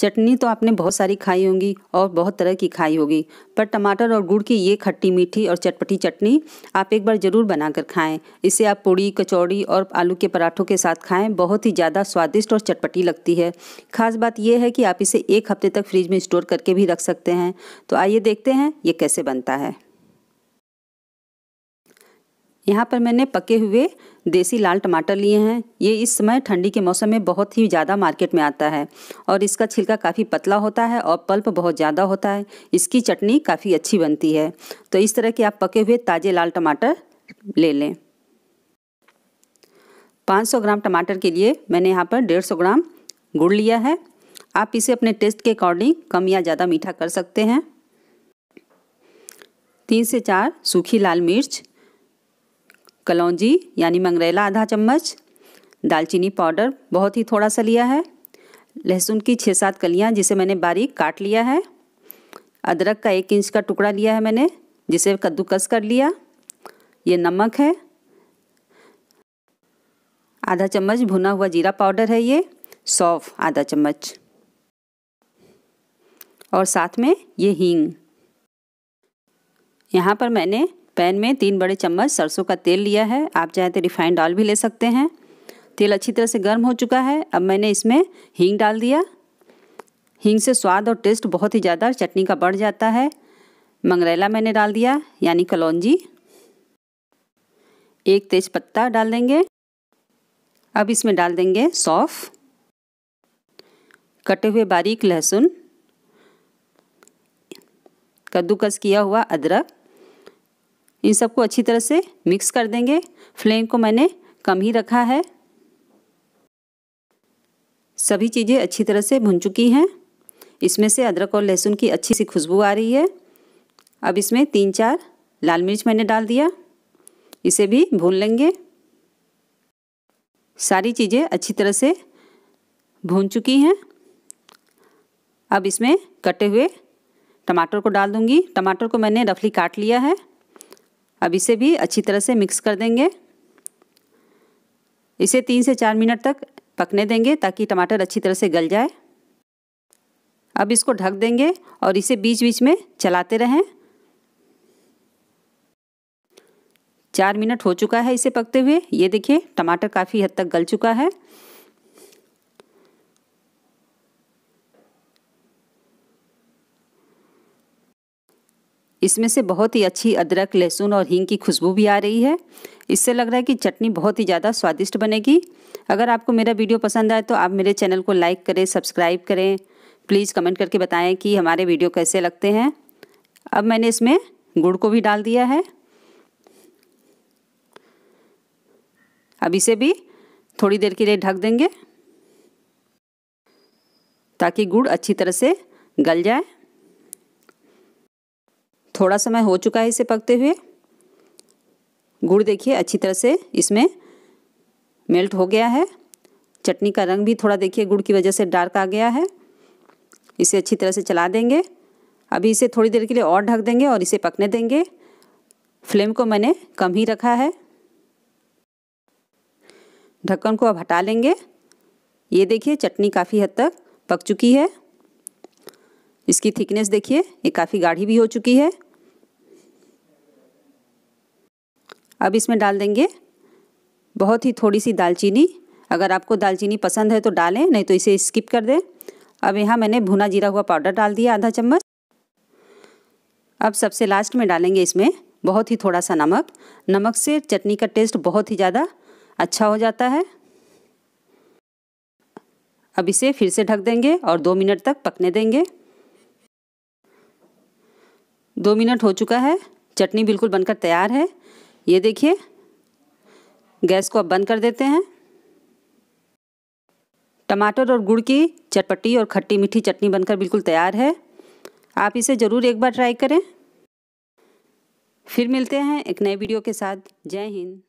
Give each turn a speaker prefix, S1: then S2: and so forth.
S1: चटनी तो आपने बहुत सारी खाई होंगी और बहुत तरह की खाई होगी पर टमाटर और गुड़ की ये खट्टी मीठी और चटपटी चटनी आप एक बार ज़रूर बनाकर खाएं इसे आप पूड़ी कचौड़ी और आलू के पराठों के साथ खाएं बहुत ही ज़्यादा स्वादिष्ट और चटपटी लगती है खास बात यह है कि आप इसे एक हफ्ते तक फ्रिज में स्टोर करके भी रख सकते हैं तो आइए देखते हैं ये कैसे बनता है यहाँ पर मैंने पके हुए देसी लाल टमाटर लिए हैं ये इस समय ठंडी के मौसम में बहुत ही ज़्यादा मार्केट में आता है और इसका छिलका काफ़ी पतला होता है और पल्प बहुत ज़्यादा होता है इसकी चटनी काफ़ी अच्छी बनती है तो इस तरह के आप पके हुए ताज़े लाल टमाटर ले लें 500 ग्राम टमाटर के लिए मैंने यहाँ पर 150 ग्राम गुड़ लिया है आप इसे अपने टेस्ट के अकॉर्डिंग कम या ज़्यादा मीठा कर सकते हैं तीन से चार सूखी लाल मिर्च कलौजी यानी मंगरेला आधा चम्मच दालचीनी पाउडर बहुत ही थोड़ा सा लिया है लहसुन की छः सात कलियाँ जिसे मैंने बारीक काट लिया है अदरक का एक इंच का टुकड़ा लिया है मैंने जिसे कद्दूकस कर लिया ये नमक है आधा चम्मच भुना हुआ जीरा पाउडर है ये सौफ आधा चम्मच और साथ में ये हींग यहाँ पर मैंने पैन में तीन बड़े चम्मच सरसों का तेल लिया है आप चाहें तो रिफाइंड ऑयल भी ले सकते हैं तेल अच्छी तरह से गर्म हो चुका है अब मैंने इसमें हींग डाल दिया हींग से स्वाद और टेस्ट बहुत ही ज़्यादा चटनी का बढ़ जाता है मंगरेला मैंने डाल दिया यानी कलौजी एक तेज पत्ता डाल देंगे अब इसमें डाल देंगे सौफ कटे हुए बारीक लहसुन कद्दूकस किया हुआ अदरक इन सबको अच्छी तरह से मिक्स कर देंगे फ्लेम को मैंने कम ही रखा है सभी चीज़ें अच्छी तरह से भुन चुकी हैं इसमें से अदरक और लहसुन की अच्छी सी खुशबू आ रही है अब इसमें तीन चार लाल मिर्च मैंने डाल दिया इसे भी भून लेंगे सारी चीज़ें अच्छी तरह से भून चुकी हैं अब इसमें कटे हुए टमाटर को डाल दूंगी टमाटर को मैंने रफली काट लिया है अब इसे भी अच्छी तरह से मिक्स कर देंगे इसे तीन से चार मिनट तक पकने देंगे ताकि टमाटर अच्छी तरह से गल जाए अब इसको ढक देंगे और इसे बीच बीच में चलाते रहें चार मिनट हो चुका है इसे पकते हुए ये देखिए टमाटर काफ़ी हद तक गल चुका है इसमें से बहुत ही अच्छी अदरक लहसुन और हींग की खुशबू भी आ रही है इससे लग रहा है कि चटनी बहुत ही ज़्यादा स्वादिष्ट बनेगी अगर आपको मेरा वीडियो पसंद आए तो आप मेरे चैनल को लाइक करें सब्सक्राइब करें प्लीज़ कमेंट करके बताएं कि हमारे वीडियो कैसे लगते हैं अब मैंने इसमें गुड़ को भी डाल दिया है अब इसे भी थोड़ी देर के लिए ढक देंगे ताकि गुड़ अच्छी तरह से गल जाए थोड़ा समय हो चुका है इसे पकते हुए गुड़ देखिए अच्छी तरह से इसमें मेल्ट हो गया है चटनी का रंग भी थोड़ा देखिए गुड़ की वजह से डार्क आ गया है इसे अच्छी तरह से चला देंगे अभी इसे थोड़ी देर के लिए और ढक देंगे और इसे पकने देंगे फ्लेम को मैंने कम ही रखा है ढक्कन को अब हटा लेंगे ये देखिए चटनी काफ़ी हद तक पक चुकी है इसकी थिकनेस देखिए ये काफ़ी गाढ़ी भी हो चुकी है अब इसमें डाल देंगे बहुत ही थोड़ी सी दालचीनी अगर आपको दालचीनी पसंद है तो डालें नहीं तो इसे स्किप कर दें अब यहाँ मैंने भुना जीरा हुआ पाउडर डाल दिया आधा चम्मच अब सबसे लास्ट में डालेंगे इसमें बहुत ही थोड़ा सा नमक नमक से चटनी का टेस्ट बहुत ही ज़्यादा अच्छा हो जाता है अब इसे फिर से ढक देंगे और दो मिनट तक पकने देंगे दो मिनट हो चुका है चटनी बिल्कुल बनकर तैयार है ये देखिए गैस को अब बंद कर देते हैं टमाटर और गुड़ की चटपटी और खट्टी मीठी चटनी बनकर बिल्कुल तैयार है आप इसे ज़रूर एक बार ट्राई करें फिर मिलते हैं एक नए वीडियो के साथ जय हिंद